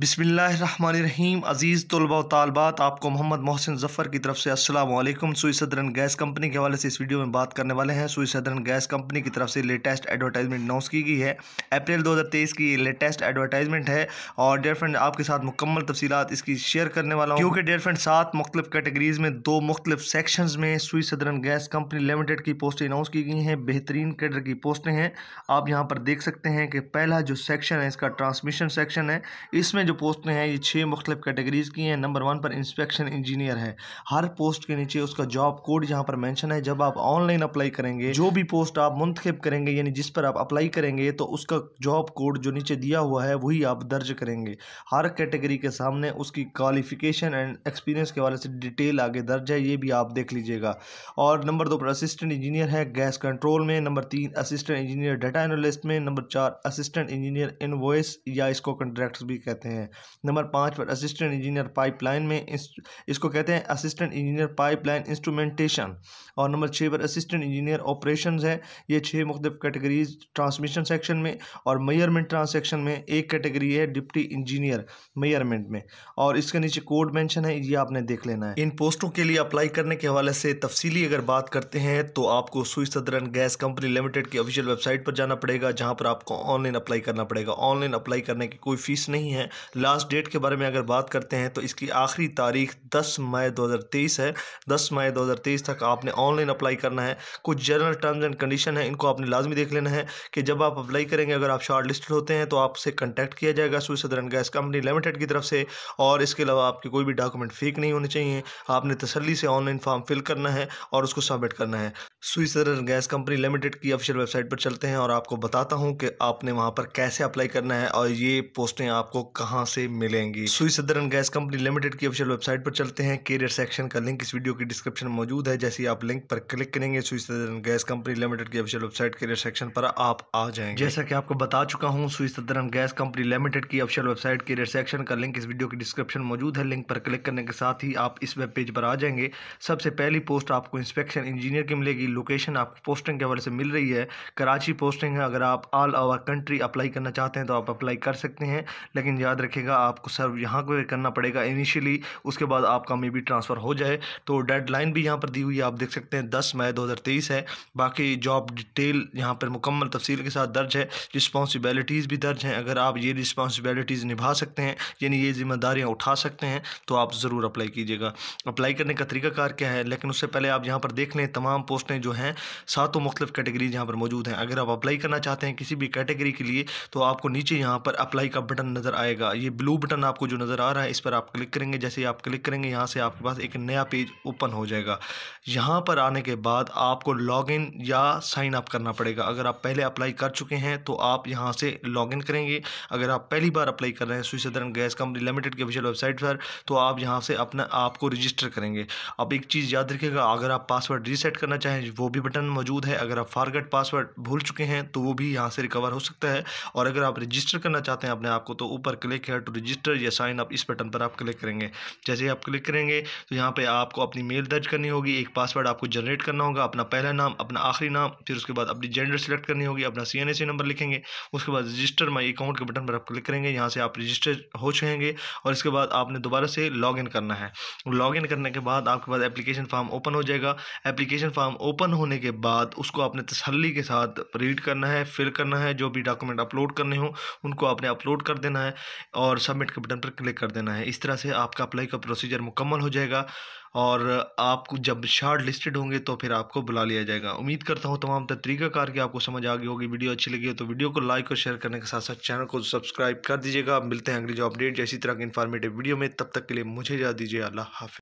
बिसमीम अज़ीज़ तलबा तलबात आपको मोहम्मद मोहसिन ज़फ़र की तरफ से असलम सुई सदरन गैस कंपनी के हवाले से इस वीडियो में बात करने वाले हैं सुई सदरन गैस कंपनी की तरफ से लेटेस्ट एडवर्टाइजमेंट अनाउंस की गई है अप्रैल 2023 की ये लेटेस्ट एडवर्टाइजमेंट है और डेयर फ्रेंड आपके साथ मुकम्मल तफसीत इसकी शेयर करने वाला हूँ क्योंकि डेयर फ्रेंड सात मुख्तु कैटेगरीज़ में दो मुख्तलिफ सेक्शन में सुई सदरन गैस कंपनी लिमिटेड की पोस्टें अनाउंस की गई हैं बेहतरीन कैडर की पोस्टें हैं आप यहाँ पर देख सकते हैं कि पहला जो सेक्शन है इसका ट्रांसमिशन सेक्शन है इसमें में जो पोस्ट हैं ये छः मुख्तलिफ कैटेगरीज़ की हैं नंबर वन पर इंस्पेक्शन इंजीनियर है हर पोस्ट के नीचे उसका जॉब कोड यहाँ पर मैंशन है जब आप ऑनलाइन अप्लाई करेंगे जो भी पोस्ट आप मुंतखब करेंगे यानी जिस पर आप अप्लाई करेंगे तो उसका जॉब कोड जो नीचे दिया हुआ है वही आप दर्ज करेंगे हर कैटेगरी के सामने उसकी क्वालिफिकेशन एंड एक्सपीरियंस के वाले से डिटेल आगे दर्ज है ये भी आप देख लीजिएगा और नंबर दो पर असिस्टेंट इंजीनियर है गैस कंट्रोल में नंबर तीन असिस्टेंट इंजीनियर डाटा एनालिस्ट में नंबर चार असिस्टेंट इंजीनियर इनवॉइस या इसको कंट्रैक्ट भी कहते हैं हैं नंबर पाँच पर असिस्टेंट इंजीनियर पाइपलाइन में इसको कहते हैं असिस्टेंट इंजीनियर पाइपलाइन इंस्ट्रूमेंटेशन और नंबर छः पर असिस्टेंट इंजीनियर ऑपरेशन है ये छः मुख्तफ कैटेगरीज ट्रांसमिशन सेक्शन में और मेयरमेंट ट्रांसेक्शन में एक कैटेगरी है डिप्टी इंजीनियर मेयरमेंट में और इसके नीचे कोड मैंशन है ये आपने देख लेना है इन पोस्टों के लिए अप्लाई करने के हवाले से तफसीली अगर बात करते हैं तो आपको Sui southern gas company limited की ऑफिशियल वेबसाइट पर जाना पड़ेगा जहाँ पर आपको ऑनलाइन अप्लाई करना पड़ेगा ऑनलाइन अप्लाई करने की कोई फीस नहीं है लास्ट डेट के बारे में अगर बात करते हैं तो इसकी आखिरी तारीख 10 मई 2023 है 10 मई 2023 तक आपने ऑनलाइन अप्लाई करना है कुछ जनरल टर्म्स एंड कंडीशन है इनको आपने लाजमी देख लेना है कि जब आप अप्लाई करेंगे अगर आप शॉर्ट लिस्टेड होते हैं तो आपसे कॉन्टैक्ट किया जाएगा सुई सदरन गैस कंपनी लिमिटेड की तरफ से और इसके अलावा आपके कोई भी डॉक्यूमेंट फेक नहीं होने चाहिए आपने तसली से ऑनलाइन फॉर्म फिल करना है और उसको सबमिट करना है Sui southern gas company limited की ऑफिशियल वेबसाइट पर चलते हैं और आपको बताता हूँ कि आपने वहाँ पर कैसे अप्लाई करना है और ये पोस्टें आपको कहाँ कहां से मिलेंगी Sui southern gas company limited की ऑफिशियल वेबसाइट पर चलते हैं कैरियर सेक्शन का लिंक इस वीडियो की डिस्क्रिप्शन में मौजूद है जैसे आप लिंक पर क्लिक करेंगे Sui southern gas company limited की ऑफिशियल वेबसाइट कैरियर सेक्शन पर आप आ जाएंगे जैसा कि आपको बता चुका हूँ Sui southern gas company limited की ऑफिशियल वेबसाइट कैरियर सेक्शन का लिंक इस वीडियो की डिस्क्रिप्शन मौजूद है लिंक पर क्लिक करने के साथ ही आप इस वेब पेज पर आ जाएंगे सबसे पहली पोस्ट आपको इंस्पेक्शन इंजीनियर की मिलेगी लोकेशन आपको पोस्टिंग के हवाले से मिल रही है कराची पोस्टिंग है अगर आप ऑल ओवर कंट्री अप्लाई करना चाहते हैं तो आप अप्लाई कर सकते हैं लेकिन याद रखेगा आपको सर्व यहाँ पर करना पड़ेगा इनिशियली उसके बाद आपका मे बी ट्रांसफ़र हो जाए तो डेडलाइन भी यहाँ पर दी हुई है आप देख सकते हैं दस मई दो है बाकी जॉब डिटेल यहाँ पर मुकम्मल तफसील के साथ दर्ज है रिस्पॉन्सिबिलिटीज़ भी दर्ज हैं अगर आप ये रिस्पॉन्सिबिलिटीज़ निभा सकते हैं यानी ये जिम्मेदारियाँ उठा सकते हैं तो आप ज़रूर अप्लाई कीजिएगा अप्लाई करने का तरीकाकार क्या है लेकिन उससे पहले आप यहाँ पर देख लें तमाम पोस्टें जो हैं सातों मुख्तफ कैटेगरीज यहाँ पर मौजूद हैं अगर आप अप्लाई करना चाहते हैं किसी भी कैटेगरी के लिए तो आपको नीचे यहाँ पर अप्लाई का बटन नज़र आएगा ये ब्लू बटन आपको जो नज़र आ रहा है इस पर आप क्लिक करेंगे जैसे ही आप क्लिक करेंगे यहाँ से आपके पास एक नया पेज ओपन हो जाएगा यहाँ पर आने के बाद आपको लॉगिन या साइन अप करना पड़ेगा अगर आप पहले अप्लाई कर चुके हैं तो आप यहाँ से लॉगिन करेंगे अगर आप पहली बार अप्लाई कर रहे हैं सुई गैस कंपनी लिमिटेड की ऑफिशियल वेबसाइट पर तो आप यहाँ से अपना आपको रजिस्टर करेंगे अब एक चीज़ याद रखिएगा अगर आप पासवर्ड रीसेट करना चाहें वो भी बटन मौजूद है अगर आप फारगेट पासवर्ड भूल चुके हैं तो वो भी यहाँ से रिकवर हो सकता है और अगर आप रजिस्टर करना चाहते हैं अपने आप को तो ऊपर क्लिक लिखा है टू रजिस्टर या साइन अप इस बटन पर आप क्लिक करेंगे जैसे आप क्लिक करेंगे तो यहाँ पर आपको अपनी मेल दर्ज करनी होगी एक पासवर्ड आपको जनरेट करना होगा अपना पहला नाम अपना आखिरी नाम फिर उसके बाद अपनी जेंडर सेलेक्ट करनी होगी अपना सी एन सी नंबर लिखेंगे उसके बाद रजिस्टर माई अकाउंट के बटन पर आप क्लिक करेंगे यहाँ से आप रजिस्टर हो चुकेंगे और इसके बाद आपने दोबारा से लॉग इन करना है लॉग इन करने के बाद आपके पास एप्लीकेशन फॉर्म ओपन हो जाएगा एप्लीकेशन फॉर्म ओपन होने के बाद उसको आपने तसली के साथ रीड करना है फिल करना है जो भी डॉक्यूमेंट अपलोड करने हो उनको आपने अपलोड कर देना है और सबमिट के बटन पर क्लिक कर देना है इस तरह से आपका अप्लाई का प्रोसीजर मुकम्मल हो जाएगा और आप जब शार्ट लिस्टेड होंगे तो फिर आपको बुला लिया जाएगा उम्मीद करता हूँ तमाम तरीकाकार की आपको समझ आ गई होगी वीडियो अच्छी लगी हो तो वीडियो को लाइक और शेयर करने के साथ साथ चैनल को सब्सक्राइब कर दीजिएगा मिलते हैं अगली जो अपडेट जैसी तरह के इन्फॉर्मेटिव वीडियो में तब तक के लिए मुझे जा दीजिए अल्लाह हाफि